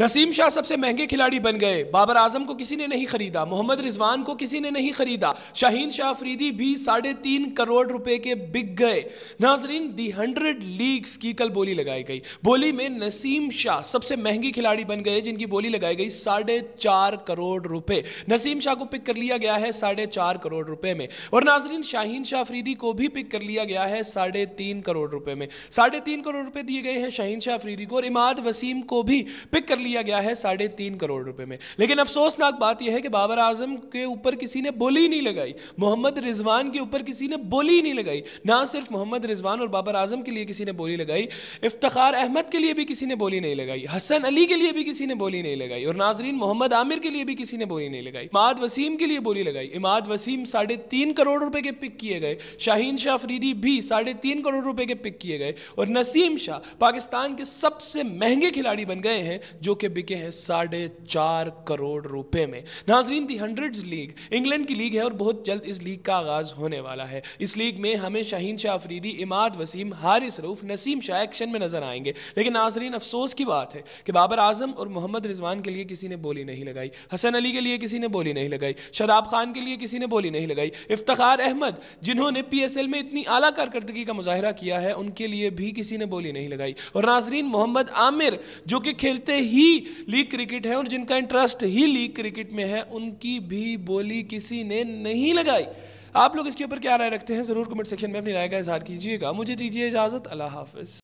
नसीम शाह सबसे महंगे खिलाड़ी बन गए बाबर आजम को किसी ने नहीं खरीदा मोहम्मद रिजवान को किसी ने नहीं खरीदा शाहीन शाह अफरीदी भी साढ़े तीन करोड़ रुपए के बिक गए नाजरीन दी हंड्रेड लीग्स की कल बोली लगाई गई बोली में नसीम शाह सबसे महंगी खिलाड़ी बन गए जिनकी बोली लगाई गई साढ़े चार करोड़ रुपए नसीम शाह को पिक कर लिया गया है साढ़े चार करोड़ रुपए में और नाजरीन शाहीन शाह अफरीदी को भी पिक कर लिया गया है साढ़े तीन करोड़ रुपए में साढ़े तीन करोड़ रुपए दिए गए हैं शाहीन शाह अफरीदी को और इमाद वसीम को भी पिक कर लिया गया है साढ़े तीन करोड़ रुपए में लेकिन अफसोसनाक बात यह है कि बाबर आजम के ऊपर किसी ने बोली नहीं लगाई मोहम्मद रिजवान के ऊपर किसी ने बोली नहीं लगाई ना सिर्फ मोहम्मद रिजवान और बाबर आजम के लिए किसी ने बोली लगाई इफ्तार अहमद के लिए भी किसी ने बोली नहीं लगाई हसन अली के लिए भी किसी ने बोली नहीं लगाई और नाजरीन मोहम्मद आमिर के लिए भी किसी ने बोली नहीं लगाई इमाद वसीम के लिए बोली लगाई इमाद वसीम साढ़े करोड़ रुपए के पिक किए गए शाहीन शाह फरीदी भी साढ़े करोड़ रुपए के पिक किए गए और नसीम शाह पाकिस्तान के सबसे महंगे खिलाड़ी बन गए हैं जो के बिके हैं साढ़े चार करोड़ रुपए में नाजरीन दी हंड्रेड्स लीग इंग्लैंड की लीग है और बहुत जल्द इस लीग का आगाज होने वाला है इस लीग में हमें शाहीन शाह अफरीदी इमाद वसीम हारिस रूफ नसीम शाह एक्शन में नजर आएंगे लेकिन नाजरीन अफसोस की बात है कि बाबर आजम और मोहम्मद रिजवान के लिए किसी ने बोली नहीं लगाई हसन अली के लिए किसी ने बोली नहीं लगाई शदाब खान के लिए किसी ने बोली नहीं लगाई इफ्तार अहमद जिन्होंने पी एस एल में इतनी आला कारकर्दगी का मुजाहरा किया है उनके लिए भी किसी ने बोली नहीं लगाई और नाजरीन मोहम्मद आमिर जो कि खेलते ही ही लीग क्रिकेट है और जिनका इंटरेस्ट ही लीग क्रिकेट में है उनकी भी बोली किसी ने नहीं लगाई आप लोग इसके ऊपर क्या राय रखते हैं ज़रूर कमेंट सेक्शन में अपनी राय का इजहार कीजिएगा मुझे दीजिए इजाज़त अल्लाह हाफिज़